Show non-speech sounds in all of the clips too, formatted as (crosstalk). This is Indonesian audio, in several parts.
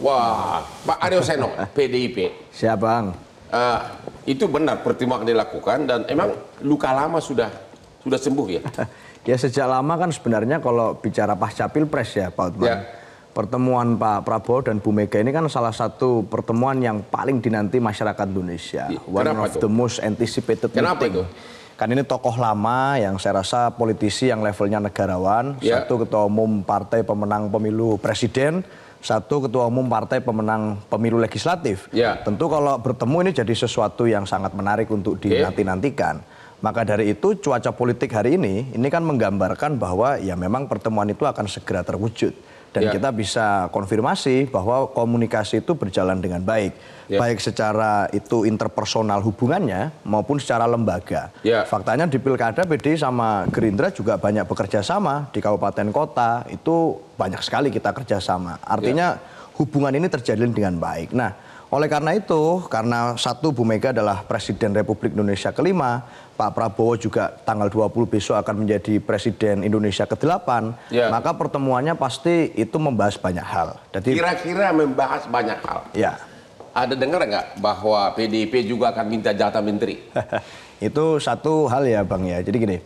Wah, Pak Aryo Seno, PDIP. Siapa bang. Uh, eh, itu benar pertimbangan dilakukan dan emang luka lama sudah sudah sembuh ya. (laughs) ya sejak lama kan sebenarnya kalau bicara pasca pilpres ya Pak Utman. Ya pertemuan Pak Prabowo dan Bu Mega ini kan salah satu pertemuan yang paling dinanti masyarakat Indonesia. Ya, One of itu? the most anticipated Kenapa meeting. Itu? Kan ini tokoh lama yang saya rasa politisi yang levelnya negarawan, ya. satu ketua umum partai pemenang pemilu presiden, satu ketua umum partai pemenang pemilu legislatif. Ya. Tentu kalau bertemu ini jadi sesuatu yang sangat menarik untuk dinanti-nantikan. Maka dari itu cuaca politik hari ini ini kan menggambarkan bahwa ya memang pertemuan itu akan segera terwujud dan yeah. kita bisa konfirmasi bahwa komunikasi itu berjalan dengan baik, yeah. baik secara itu interpersonal hubungannya maupun secara lembaga. Yeah. Faktanya di pilkada PD sama Gerindra juga banyak bekerja sama di kabupaten kota itu banyak sekali kita kerjasama. Artinya ya. hubungan ini terjalin dengan baik. Nah oleh karena itu, karena satu Bu Mega adalah Presiden Republik Indonesia kelima, Pak Prabowo juga tanggal 20 besok akan menjadi Presiden Indonesia ke-8, ya. maka pertemuannya pasti itu membahas banyak hal. Jadi kira-kira membahas banyak hal. Ya. Ada dengar nggak bahwa PDIP juga akan minta jatah menteri? (laughs) itu satu hal ya Bang ya. Jadi gini,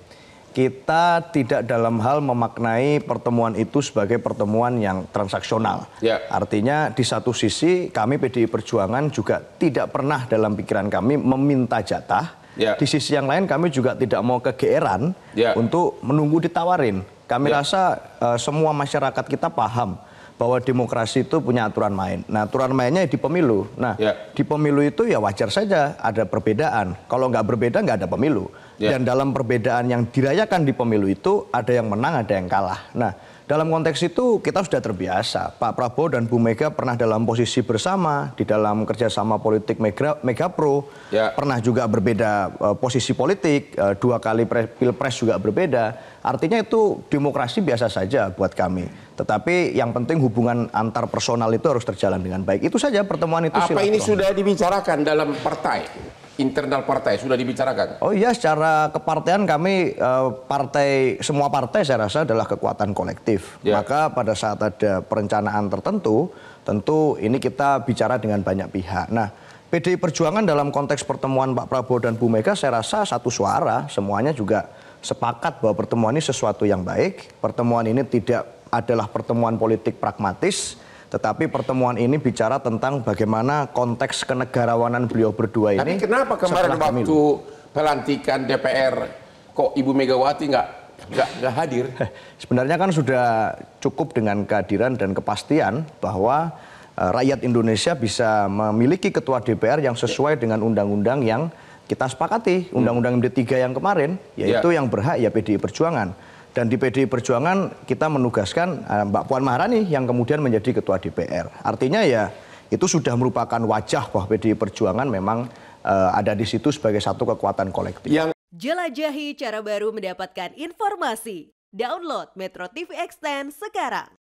kita tidak dalam hal memaknai pertemuan itu sebagai pertemuan yang transaksional. Ya. Artinya di satu sisi kami PDI Perjuangan juga tidak pernah dalam pikiran kami meminta jatah. Ya. Di sisi yang lain kami juga tidak mau kegeeran ya. untuk menunggu ditawarin. Kami ya. rasa uh, semua masyarakat kita paham bahwa demokrasi itu punya aturan main. Nah, aturan mainnya di pemilu. Nah, yeah. di pemilu itu ya wajar saja ada perbedaan. Kalau nggak berbeda nggak ada pemilu. Yeah. Dan dalam perbedaan yang dirayakan di pemilu itu ada yang menang, ada yang kalah. Nah, dalam konteks itu kita sudah terbiasa. Pak Prabowo dan Bu Mega pernah dalam posisi bersama di dalam kerjasama politik Mega, Mega Pro. Ya. Pernah juga berbeda uh, posisi politik. Uh, dua kali pre, pilpres juga berbeda. Artinya itu demokrasi biasa saja buat kami. Tetapi yang penting hubungan antar personal itu harus terjalan dengan baik. Itu saja pertemuan itu. Apa ini sudah dibicarakan dalam partai? internal partai sudah dibicarakan? Oh iya, secara kepartean kami eh, partai semua partai saya rasa adalah kekuatan kolektif. Yeah. Maka pada saat ada perencanaan tertentu, tentu ini kita bicara dengan banyak pihak. Nah, PDI Perjuangan dalam konteks pertemuan Pak Prabowo dan Bu Mega saya rasa satu suara, semuanya juga sepakat bahwa pertemuan ini sesuatu yang baik. Pertemuan ini tidak adalah pertemuan politik pragmatis tetapi pertemuan ini bicara tentang bagaimana konteks kenegarawanan beliau berdua ini. Tapi kenapa kemarin waktu kemilu? pelantikan DPR kok Ibu Megawati nggak nggak nggak hadir? (laughs) Sebenarnya kan sudah cukup dengan kehadiran dan kepastian bahwa eh, rakyat Indonesia bisa memiliki ketua DPR yang sesuai dengan undang-undang yang kita sepakati, hmm. undang-undang MD3 yang kemarin, ya. yaitu yeah. yang berhak ya PDI Perjuangan. Dan di PDI Perjuangan kita menugaskan eh, Mbak Puan Maharani yang kemudian menjadi Ketua DPR. Artinya ya itu sudah merupakan wajah bahwa PDI Perjuangan memang uh, ada di situ sebagai satu kekuatan kolektif. Yang... Jelajahi cara baru mendapatkan informasi. Download Metro TV Extend sekarang.